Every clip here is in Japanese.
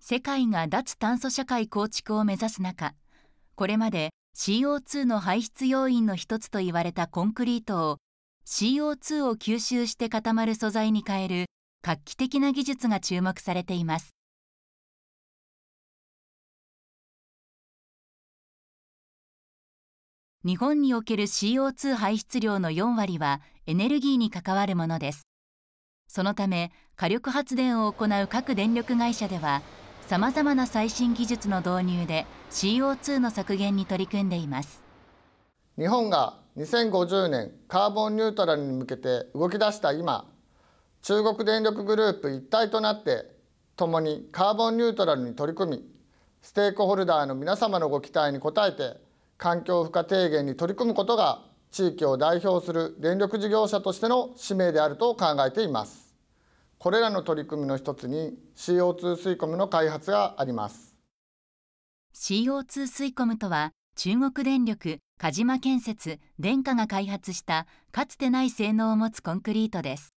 世界が脱炭素社会構築を目指す中これまで CO2 の排出要因の一つと言われたコンクリートを CO2 を吸収して固まる素材に変える画期的な技術が注目されています日本における CO2 排出量の4割はエネルギーに関わるものですそのため火力発電を行う各電力会社ではさまざまな最新技術の導入で CO2 の削減に取り組んでいます日本が2050年カーボンニュートラルに向けて動き出した今中国電力グループ一体となって共にカーボンニュートラルに取り組みステークホルダーの皆様のご期待に応えて環境負荷低減に取り組むことが地域を代表する電力事業者としての使命であると考えています。これらの取り組みの一つに CO2 吸い込むの開発があります CO2 吸い込むとは中国電力鹿島建設電化が開発したかつてない性能を持つコンクリートです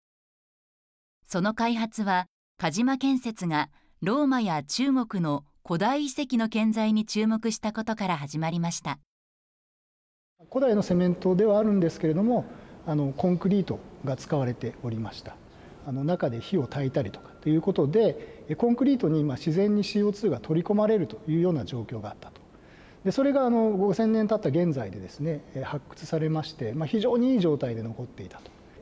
その開発は鹿島建設がローマや中国の古代遺跡の建材に注目したことから始まりました古代のセメントではあるんですけれどもあのコンクリートが使われておりましたあの中で火を焚いたりとかということでコンクリートにま自然に CO2 が取り込まれるというような状況があったと。でそれがあの5,000年経った現在でですね発掘されまして、まあ、非常にいい状態で残っていた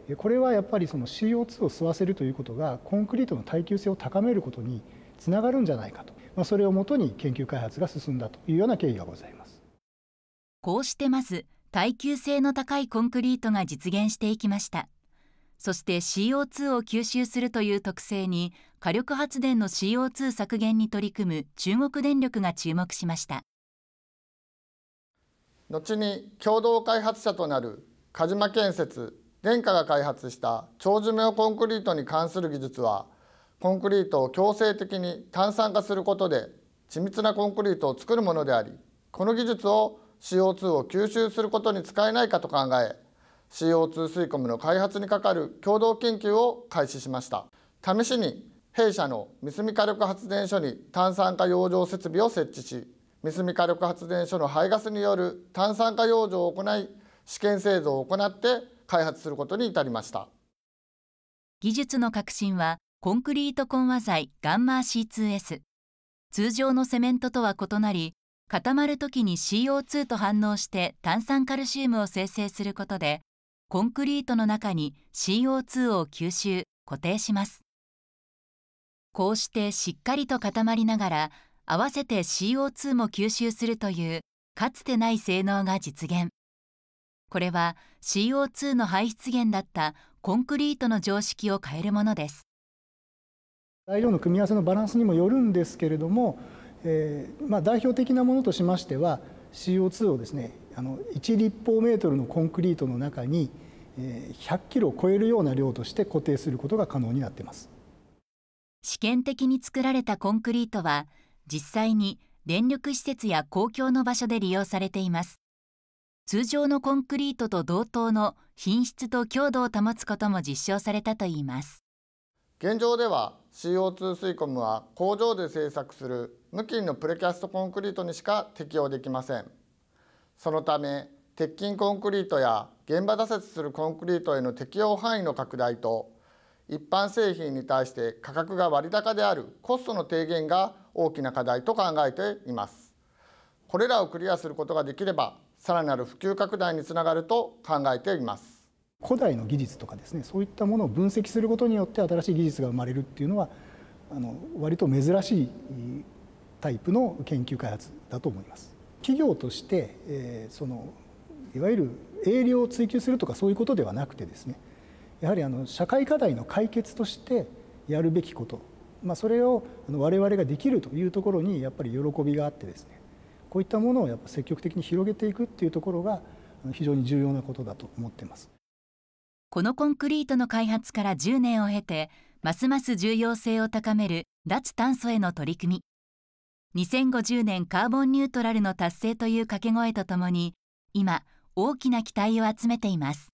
とこれはやっぱりその CO2 を吸わせるということがコンクリートの耐久性を高めることにつながるんじゃないかと、まあ、それをもとに研究開発が進んだというような経緯がございますこうしてまず耐久性の高いコンクリートが実現していきましたそして CO2 を吸収するという特性に火力発電の CO2 削減に取り組む中国電力が注目しました後に共同開発者となる鹿島建設電化が開発した長寿命コンクリートに関する技術はコンクリートを強制的に炭酸化することで緻密なコンクリートを作るものでありこの技術を CO2 を吸収することに使えないかと考え CO2 吸い込みの開発にかかる共同研究を開始しました試しに弊社の三隅火力発電所に炭酸化養生設備を設置し三隅火力発電所の排ガスによる炭酸化養生を行い試験製造を行って開発することに至りました技術の革新はコンクリート混和剤ガンマー C2S 通常のセメントとは異なり固まるときに CO2 と反応して炭酸カルシウムを生成することでコンクリートの中に CO2 を吸収固定しますこうしてしっかりと固まりながら合わせて CO2 も吸収するというかつてない性能が実現これは CO2 の排出源だったコンクリートの常識を変えるものです材料の組み合わせのバランスにもよるんですけれども、えー、まあ、代表的なものとしましては CO2 をですねあの1立方メートルのコンクリートの中に100キロを超えるような量として固定することが可能になっています試験的に作られたコンクリートは実際に電力施設や公共の場所で利用されています通常のコンクリートと同等の品質と強度を保つことも実証されたといいます現状では CO2 吸い込むは工場で製作する無菌のプレキャストコンクリートにしか適用できませんそのため鉄筋コンクリートや現場打設するコンクリートへの適用範囲の拡大と一般製品に対して価格が割高であるコストの低減が大きな課題と考えています。これらをクリアすることができればさらなる普及拡大につながると考えています古代の技術とかですねそういったものを分析することによって新しい技術が生まれるっていうのはあの割と珍しいタイプの研究開発だと思います。企業として、えー、そのいわゆる営利を追求するとかそういうことではなくてですねやはりあの社会課題の解決としてやるべきこと、まあ、それを我々ができるというところにやっぱり喜びがあってですねこういったものをやっぱ積極的に広げていくっていうところが非常に重要なことだと思ってますこのコンクリートの開発から10年を経てますます重要性を高める脱炭素への取り組み2050年カーボンニュートラルの達成という掛け声とともに今大きな期待を集めています